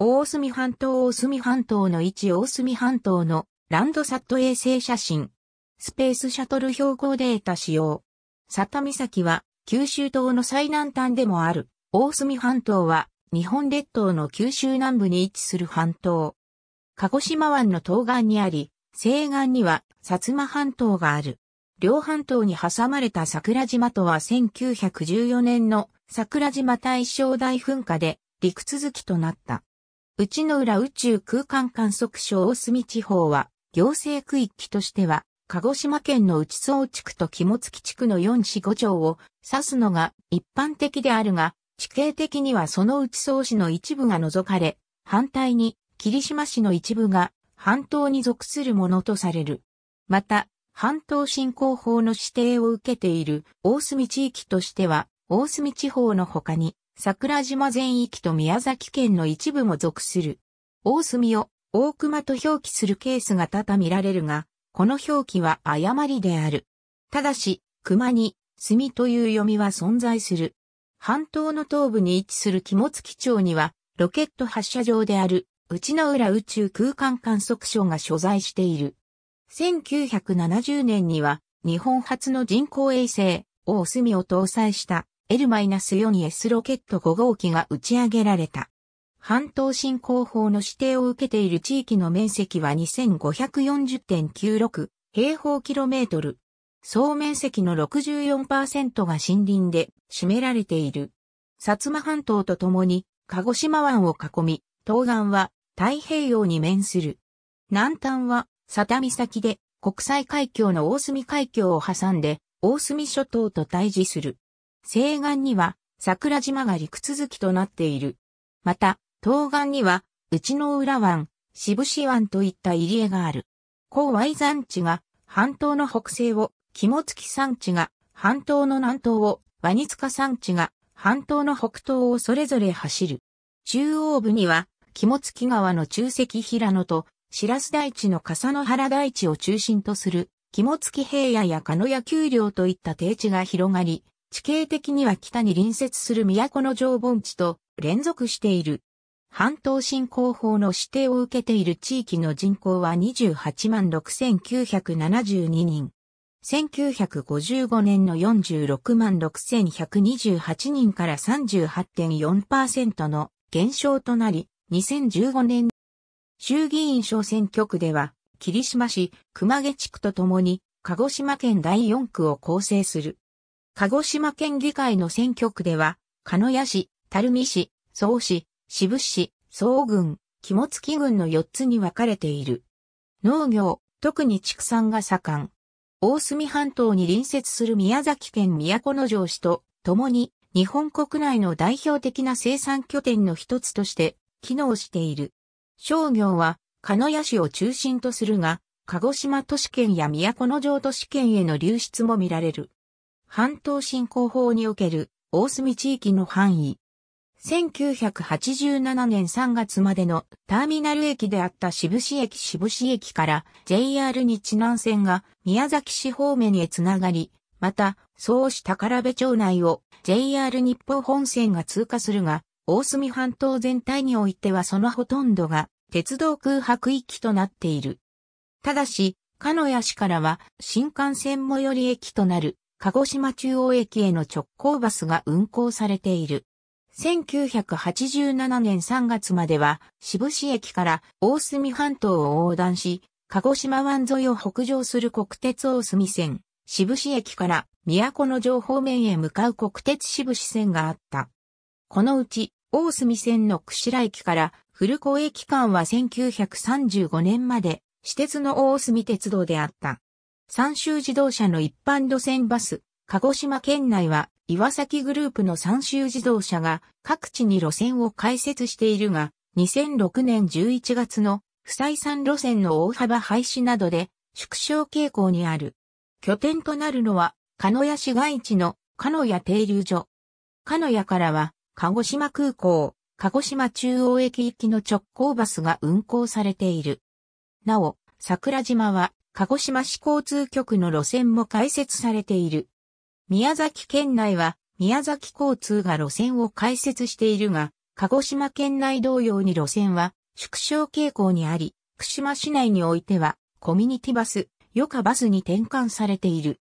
大隅半島大隅半島の位置大隅半島のランドサット衛星写真。スペースシャトル標高データ使用。佐田岬は九州島の最南端でもある。大隅半島は日本列島の九州南部に位置する半島。鹿児島湾の東岸にあり、西岸には薩摩半島がある。両半島に挟まれた桜島とは1914年の桜島大正大噴火で陸続きとなった。内野浦宇宙空間観測所大隅地方は、行政区域としては、鹿児島県の内総地区と肝付地区の4市5町を指すのが一般的であるが、地形的にはその内総市の一部が除かれ、反対に霧島市の一部が半島に属するものとされる。また、半島振興法の指定を受けている大隅地域としては、大隅地方の他に、桜島全域と宮崎県の一部も属する。大隅を大熊と表記するケースが多々見られるが、この表記は誤りである。ただし、熊に、墨という読みは存在する。半島の東部に位置する肝付町には、ロケット発射場である、内野浦宇宙空間観測所が所在している。1970年には、日本初の人工衛星、大隅を搭載した L-4S ロケット5号機が打ち上げられた。半島振興法の指定を受けている地域の面積は2540.96平方キロメートル。総面積の64%が森林で占められている。薩摩半島とともに鹿児島湾を囲み、東岸は太平洋に面する。南端は佐田岬で国際海峡の大隅海峡を挟んで大隅諸島と対峙する。西岸には桜島が陸続きとなっている。また、東岸には内の浦湾、渋子湾といった入り江がある。高矮山地が半島の北西を、肝付山地が半島の南東を、ワニツカ山地が半島の北東をそれぞれ走る。中央部には、肝付川の中石平野と、白洲台地の笠野原台地を中心とする、肝付平野や鹿屋丘陵といった低地が広がり、地形的には北に隣接する都の城盆地と連続している。半島振興法の指定を受けている地域の人口は28万6972人。1955年の46万6128人から38.4%の減少となり、2015年衆議院小選挙区では、霧島市、熊毛地区とともに、鹿児島県第4区を構成する。鹿児島県議会の選挙区では、鹿屋市、垂水市、総市、渋市、総郡、肝付郡の4つに分かれている。農業、特に畜産が盛ん。大隅半島に隣接する宮崎県都城市と共に日本国内の代表的な生産拠点の一つとして機能している。商業は鹿屋市を中心とするが、鹿児島都市圏や都城都市圏への流出も見られる。半島振興法における大隅地域の範囲。1987年3月までのターミナル駅であった渋市駅渋市駅から JR 日南線が宮崎市方面へつながり、また、そ総市宝部町内を JR 日報本線が通過するが、大隅半島全体においてはそのほとんどが鉄道空白域となっている。ただし、鹿屋市からは新幹線最寄り駅となる鹿児島中央駅への直行バスが運行されている。1987年3月までは、渋市駅から大隅半島を横断し、鹿児島湾沿いを北上する国鉄大隅線、渋市駅から都の城方面へ向かう国鉄渋市線があった。このうち、大隅線の釧路駅から古港駅間は1935年まで、私鉄の大隅鉄道であった。三州自動車の一般路線バス、鹿児島県内は岩崎グループの三州自動車が各地に路線を開設しているが、2006年11月の不採算路線の大幅廃止などで縮小傾向にある。拠点となるのは、鹿屋市街地の鹿屋停留所。鹿屋からは、鹿児島空港、鹿児島中央駅行きの直行バスが運行されている。なお、桜島は鹿児島市交通局の路線も開設されている。宮崎県内は、宮崎交通が路線を開設しているが、鹿児島県内同様に路線は縮小傾向にあり、福島市内においては、コミュニティバス、余暇バスに転換されている。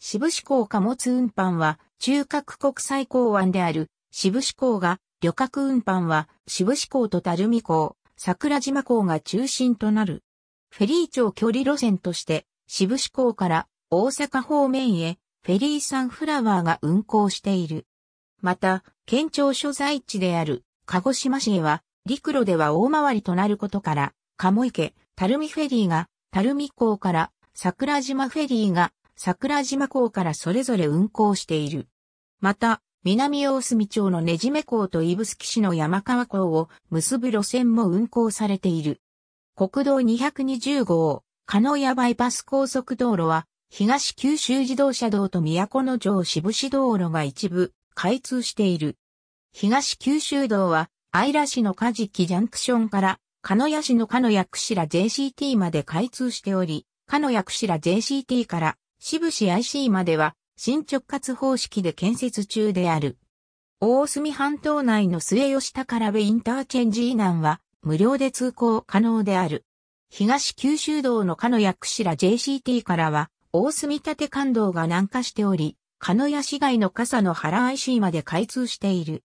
渋部志港貨物運搬は、中核国際港湾である、渋部志港が、旅客運搬は、渋部志港と垂水港、桜島港が中心となる。フェリー長距離路線として、渋志港から大阪方面へフェリーサンフラワーが運行している。また、県庁所在地である鹿児島市へは陸路では大回りとなることから、鴨池、垂水フェリーが垂水港から桜島フェリーが桜島港からそれぞれ運行している。また、南大隅町のねじめ港と指宿市の山川港を結ぶ路線も運行されている。国道220号、鹿屋バイパス高速道路は、東九州自動車道と都城渋市道路が一部、開通している。東九州道は、愛良市の梶木ジャンクションから、鹿屋市の鹿屋串ら JCT まで開通しており、鹿屋串ら JCT から、渋市 IC までは、新直轄方式で建設中である。大隅半島内の末吉宝部インターチェンジ以南は、無料で通行可能である。東九州道の鹿屋串ら JCT からは、大隅立間道が南下しており、鹿屋市街の傘の原 IC まで開通している。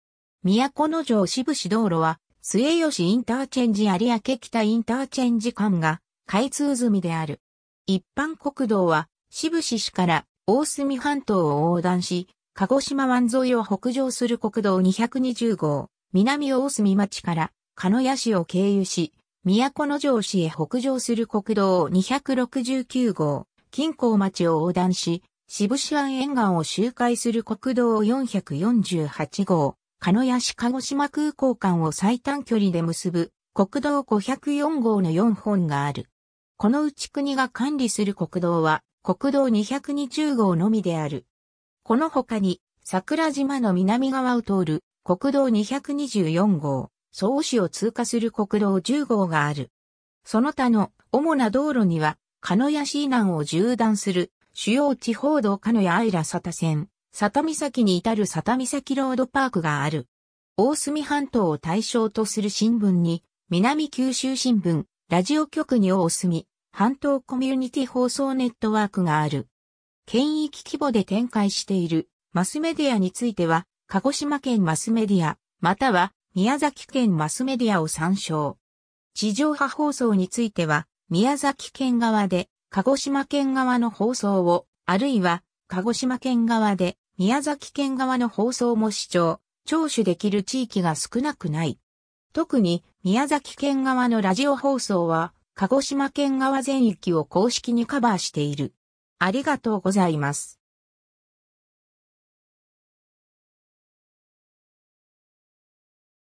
都城渋市道路は、末吉インターチェンジ有明北インターチェンジ間が開通済みである。一般国道は、渋市市から大隅半島を横断し、鹿児島湾沿いを北上する国道220号、南大隅町から鹿屋市を経由し、都城市へ北上する国道269号、近郊町を横断し、渋市湾沿岸を周回する国道448号、鹿屋市鹿児島空港間を最短距離で結ぶ国道504号の4本がある。このうち国が管理する国道は国道220号のみである。この他に桜島の南側を通る国道224号、総市を通過する国道10号がある。その他の主な道路には、鹿屋市南を縦断する主要地方道鹿屋アイラ佐田線、佐田岬に至る佐田岬ロードパークがある。大隅半島を対象とする新聞に、南九州新聞、ラジオ局に大隅、半島コミュニティ放送ネットワークがある。県域規模で展開しているマスメディアについては、鹿児島県マスメディア、または宮崎県マスメディアを参照。地上波放送については、宮崎県側で、鹿児島県側の放送を、あるいは、鹿児島県側で、宮崎県側の放送も視聴、聴取できる地域が少なくない。特に、宮崎県側のラジオ放送は、鹿児島県側全域を公式にカバーしている。ありがとうございます。